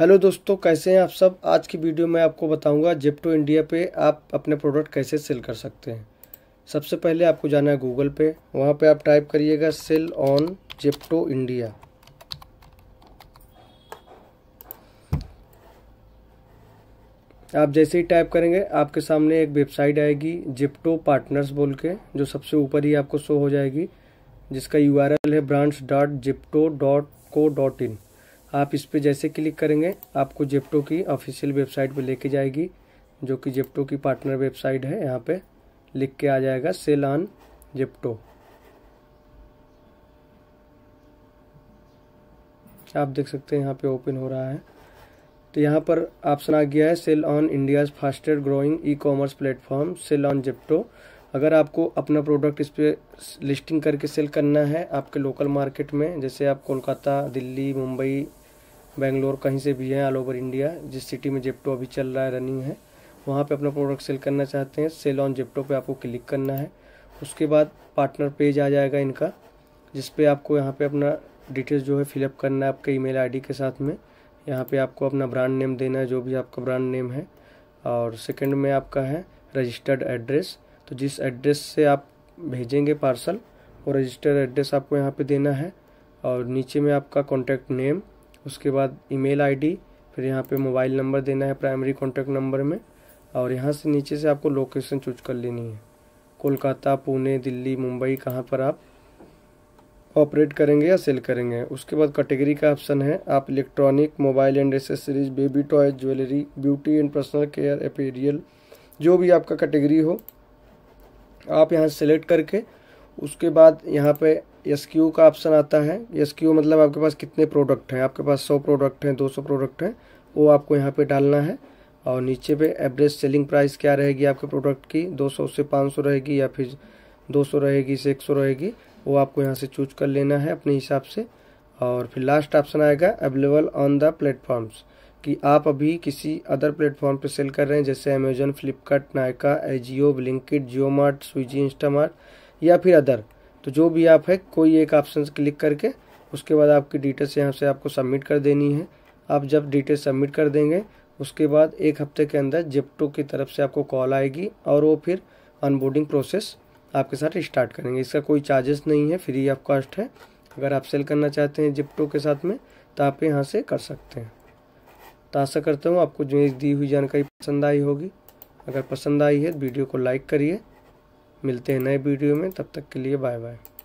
hello दोस्तों कैसे हैं आप सब आज की वीडियो में आपको बताऊंगा जिप्टो इंडिया पे आप अपने प्रोडक्ट कैसे सेल कर सकते हैं सबसे पहले आपको जाना है गूगल पे वहाँ पे आप टाइप करिएगा सेल ऑन जिप्टो इंडिया आप जैसे ही टाइप करेंगे आपके सामने एक वेबसाइट आएगी जिप्टो पार्टनर्स बोल के जो सबसे ऊपर ही आपको शो हो जाएगी जिसका यू है brands dot Zepto dot co dot in आप इस पर जैसे क्लिक करेंगे आपको जेप्टो की ऑफिशियल वेबसाइट पर लेके जाएगी जो कि जेप्टो की पार्टनर वेबसाइट है यहाँ पे लिख के आ जाएगा सेल ऑन जेप्टो आप देख सकते हैं यहाँ पे ओपन हो रहा है तो यहाँ पर ऑप्शन आ गया है sell on India's fastest growing e commerce platform sell on Zepto अगर आपको अपना प्रोडक्ट इस पर लिस्टिंग करके सेल करना है आपके लोकल मार्केट में जैसे आप कोलकाता दिल्ली मुंबई बेंगलोर कहीं से भी हैं ऑल ओवर इंडिया जिस सिटी में जेप्टो अभी चल रहा है रनिंग है वहाँ पे अपना प्रोडक्ट सेल करना चाहते हैं सेल ऑन जेप्टो पे आपको क्लिक करना है उसके बाद पार्टनर पेज आ जाएगा इनका जिस पे आपको यहाँ पे अपना डिटेल्स जो है फिलअप करना है आपके ईमेल आईडी के साथ में यहाँ पे आपको अपना ब्रांड नेम देना है जो भी आपका ब्रांड नेम है और सेकंड में आपका है रजिस्टर्ड एड्रेस तो जिस एड्रेस से आप भेजेंगे पार्सल वो रजिस्टर्ड एड्रेस आपको यहाँ पे देना है और नीचे में आपका कॉन्टैक्ट नेम उसके बाद ईमेल आईडी फिर यहाँ पे मोबाइल नंबर देना है प्राइमरी कॉन्टैक्ट नंबर में और यहाँ से नीचे से आपको लोकेशन चूज कर लेनी है कोलकाता पुणे दिल्ली मुंबई कहाँ पर आप ऑपरेट करेंगे या सेल करेंगे उसके बाद कैटेगरी का ऑप्शन है आप electronic mobile and accessories baby toy jewellery beauty and personal care apparel जो भी आपका कैटेगरी हो आप यहाँ सेलेक्ट करके उसके बाद यहाँ पे एस क्यू का ऑप्शन आता है एस क्यू मतलब आपके पास कितने प्रोडक्ट हैं आपके पास सौ प्रोडक्ट हैं दो सौ प्रोडक्ट हैं वो आपको यहाँ पे डालना है और नीचे पे एवरेज सेलिंग प्राइस क्या रहेगी आपके प्रोडक्ट की 200 से 500 रहेगी या फिर 200 रहेगी से 100 रहेगी वो आपको यहाँ से चूज कर लेना है अपने हिसाब से और फिर लास्ट ऑप्शन आएगा अवेलेबल ऑन द प्लेटफॉर्म्स कि आप अभी किसी अदर प्लेटफॉर्म पर सेल कर रहे हैं जैसे अमेजन फ्लिपकार्ट नायका एजियो ब्लिंकिट जियो मार्ट स्विजी इंस्टामार्ट या फिर अदर तो जो भी आप है कोई एक ऑप्शन क्लिक करके उसके बाद आपकी डिटेल्स यहाँ से आपको सबमिट कर देनी है आप जब डिटेल्स सबमिट कर देंगे उसके बाद एक हफ्ते के अंदर जिप्टो की तरफ से आपको कॉल आएगी और वो फिर अनबोर्डिंग प्रोसेस आपके साथ स्टार्ट करेंगे इसका कोई चार्जेस नहीं है फ्री ऑफ कॉस्ट है अगर आप सेल करना चाहते हैं जिप्टो के साथ में तो आप यहाँ से कर सकते हैं तो आशा करता हूँ आपको जो दी हुई जानकारी पसंद आई होगी अगर पसंद आई है वीडियो को लाइक करिए मिलते हैं नए वीडियो में तब तक के लिए बाय बाय